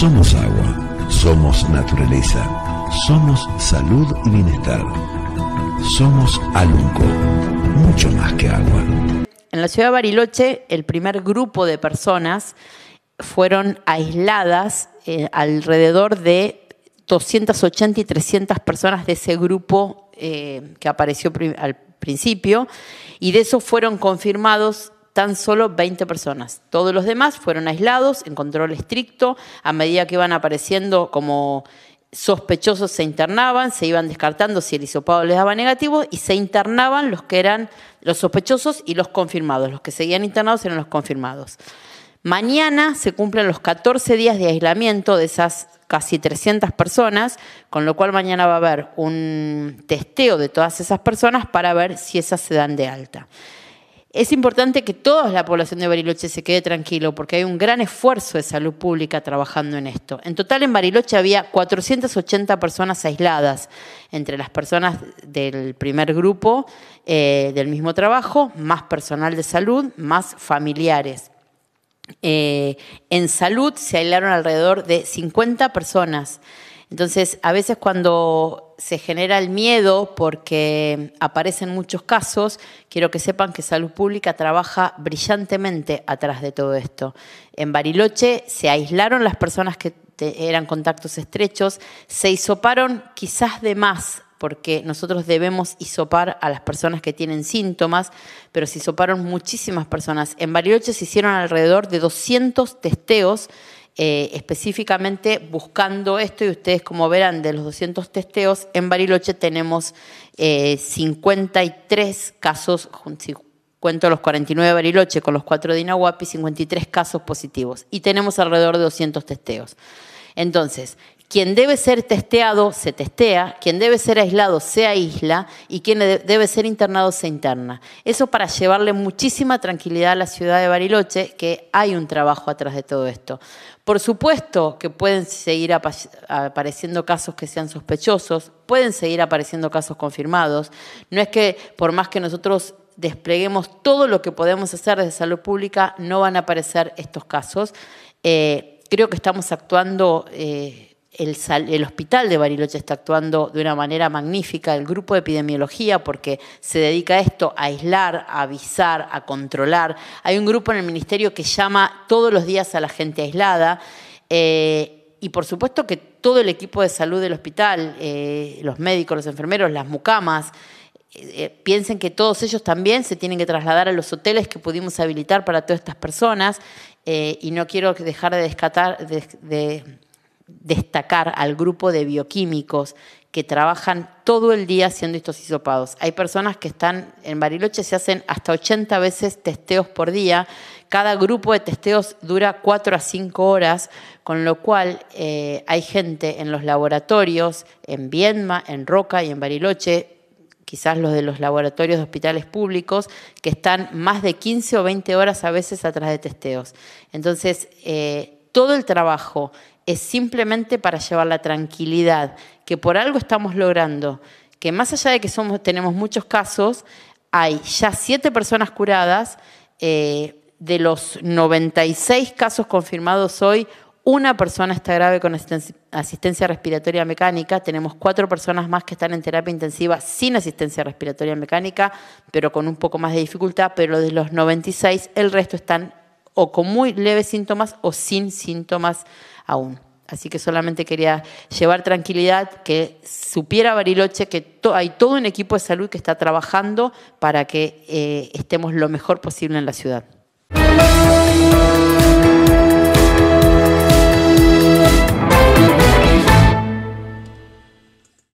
Somos agua, somos naturaleza, somos salud y bienestar. Somos Alunco, mucho más que agua. En la ciudad de Bariloche, el primer grupo de personas fueron aisladas eh, alrededor de 280 y 300 personas de ese grupo eh, que apareció al principio, y de esos fueron confirmados tan solo 20 personas. Todos los demás fueron aislados, en control estricto, a medida que iban apareciendo como sospechosos se internaban, se iban descartando si el hisopado les daba negativo y se internaban los que eran los sospechosos y los confirmados. Los que seguían internados eran los confirmados. Mañana se cumplen los 14 días de aislamiento de esas casi 300 personas, con lo cual mañana va a haber un testeo de todas esas personas para ver si esas se dan de alta. Es importante que toda la población de Bariloche se quede tranquilo porque hay un gran esfuerzo de salud pública trabajando en esto. En total en Bariloche había 480 personas aisladas, entre las personas del primer grupo eh, del mismo trabajo, más personal de salud, más familiares. Eh, en salud se aislaron alrededor de 50 personas. Entonces, a veces cuando se genera el miedo, porque aparecen muchos casos, quiero que sepan que Salud Pública trabaja brillantemente atrás de todo esto. En Bariloche se aislaron las personas que eran contactos estrechos, se hisoparon quizás de más porque nosotros debemos hisopar a las personas que tienen síntomas, pero se hisoparon muchísimas personas. En Bariloche se hicieron alrededor de 200 testeos eh, específicamente buscando esto y ustedes como verán de los 200 testeos, en Bariloche tenemos 53 eh, casos, si cuento los 49 de Bariloche con los 4 de Inahuapi, 53 casos positivos y tenemos alrededor de 200 testeos. Entonces, quien debe ser testeado se testea, quien debe ser aislado se aísla y quien debe ser internado se interna. Eso para llevarle muchísima tranquilidad a la ciudad de Bariloche, que hay un trabajo atrás de todo esto. Por supuesto que pueden seguir apareciendo casos que sean sospechosos, pueden seguir apareciendo casos confirmados. No es que por más que nosotros despleguemos todo lo que podemos hacer desde salud pública, no van a aparecer estos casos. Eh, creo que estamos actuando... Eh, el, hospital de Bariloche está actuando de una manera magnífica, el grupo de epidemiología, porque se dedica a esto, a aislar, a avisar, a controlar. Hay un grupo en el ministerio que llama todos los días a la gente aislada. Eh, y por supuesto que todo el equipo de salud del hospital, eh, los médicos, los enfermeros, las mucamas, eh, piensen que todos ellos también se tienen que trasladar a los hoteles que pudimos habilitar para todas estas personas. y no quiero dejar de descatar. de destacar al grupo de bioquímicos que trabajan todo el día haciendo estos hisopados. Hay personas que están en Bariloche, se hacen hasta 80 veces testeos por día. Cada grupo de testeos dura 4 a 5 horas, con lo cual eh, hay gente en los laboratorios, en Viedma, en Roca y en Bariloche, quizás los de los laboratorios de hospitales públicos, que están más de 15 o 20 horas a veces atrás de testeos. Entonces, eh, todo el trabajo es simplemente para llevar la tranquilidad, que por algo estamos logrando, que más allá de que tenemos muchos casos, hay ya siete personas curadas, eh, de los 96 casos confirmados hoy, una persona está grave con asistencia respiratoria mecánica, tenemos cuatro personas más que están en terapia intensiva sin asistencia respiratoria mecánica, pero con un poco más de dificultad, pero de los 96 el resto están o con muy leves síntomas o sin síntomas aún. Así que solamente quería llevar tranquilidad, que supiera Bariloche que hay todo un equipo de salud que está trabajando para que eh, estemos lo mejor posible en la ciudad.